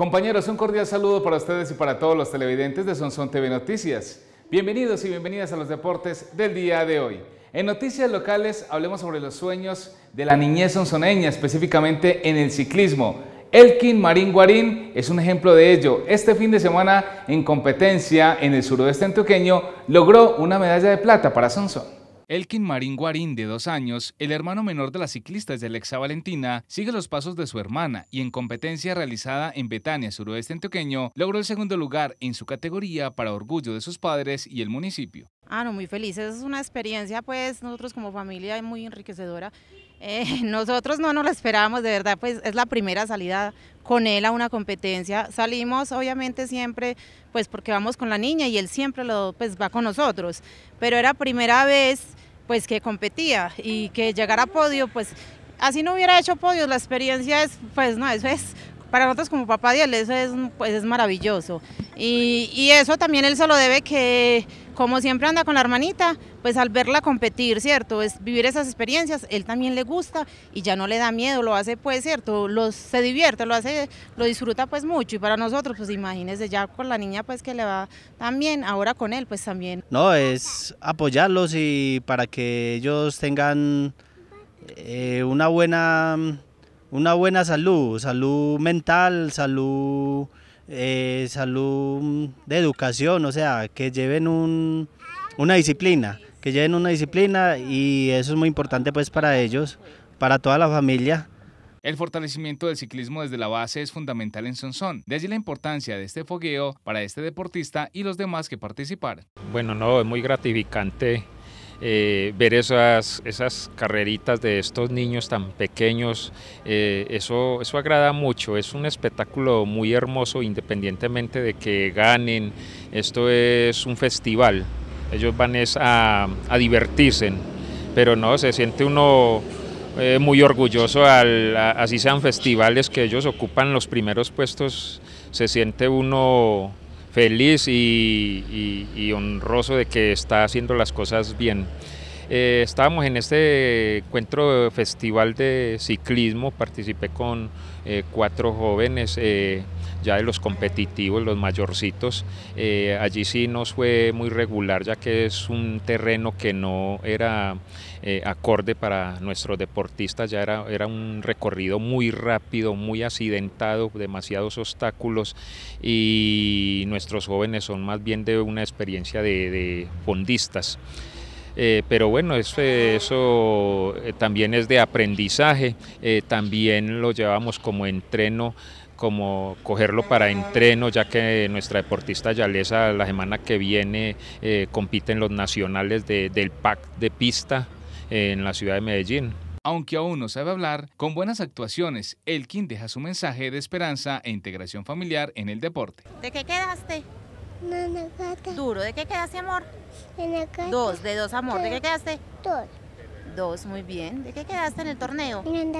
Compañeros, un cordial saludo para ustedes y para todos los televidentes de Sonson TV Noticias. Bienvenidos y bienvenidas a los deportes del día de hoy. En noticias locales hablemos sobre los sueños de la niñez sonsoneña, específicamente en el ciclismo. Elkin Marín Guarín es un ejemplo de ello. Este fin de semana en competencia en el suroeste antioqueño logró una medalla de plata para Sonson. Elkin Marín Guarín, de dos años, el hermano menor de las ciclistas de Alexa Valentina, sigue los pasos de su hermana y en competencia realizada en Betania, suroeste antioqueño, logró el segundo lugar en su categoría para orgullo de sus padres y el municipio. Ah, no, muy feliz. Es una experiencia, pues, nosotros como familia muy enriquecedora. Eh, nosotros no nos lo esperábamos, de verdad, pues es la primera salida con él a una competencia. Salimos obviamente siempre, pues porque vamos con la niña y él siempre lo, pues, va con nosotros, pero era primera vez pues que competía y que llegara a podio, pues así no hubiera hecho podio, la experiencia es, pues no, eso es, para nosotros como papá de él, eso es, pues, es maravilloso. Y, y eso también él se lo debe que como siempre anda con la hermanita, pues al verla competir, ¿cierto? Es vivir esas experiencias, él también le gusta y ya no le da miedo, lo hace pues, ¿cierto? se divierte, lo hace, lo disfruta pues mucho y para nosotros, pues imagínense ya con la niña pues que le va también, ahora con él pues también. No, es apoyarlos y para que ellos tengan eh, una buena una buena salud, salud mental, salud eh, salud de educación, o sea, que lleven una disciplina, que lleven una disciplina y eso es muy importante pues para ellos, para toda la familia. El fortalecimiento del ciclismo desde la base es fundamental en Sonsón, de la importancia de este fogueo para este deportista y los demás que participar. Bueno, no, es muy gratificante eh, ver esas, esas carreritas de estos niños tan pequeños, eh, eso, eso agrada mucho, es un espectáculo muy hermoso independientemente de que ganen, esto es un festival, ellos van a, divertirse, pero no, se siente uno eh, muy orgulloso, al, así sean festivales que ellos ocupan los primeros puestos, se siente uno feliz y, y, honroso de que está haciendo las cosas bien. Eh, estábamos en este encuentro festival de ciclismo, participé con eh, cuatro jóvenes eh, ya de los competitivos, los mayorcitos. allí sí nos fue muy regular ya que es un terreno que no era acorde para nuestros deportistas, ya era, un recorrido muy rápido, muy accidentado, demasiados obstáculos y nuestros jóvenes son más bien de una experiencia de, de fondistas. Eh, pero bueno, este, eso, eh, también es de aprendizaje, eh, también lo llevamos como entreno como cogerlo para entreno, ya que nuestra deportista Yalesa la semana que viene compite en los nacionales del PAC de pista en la ciudad de Medellín. Aunque aún no sabe hablar, con buenas actuaciones, Elkin deja su mensaje de esperanza e integración familiar en el deporte. ¿De qué quedaste? Duro. ¿De qué quedaste, amor? En Dos. ¿De dos, amor? ¿De qué quedaste? Dos. Dos, muy bien. ¿De qué quedaste en el torneo? En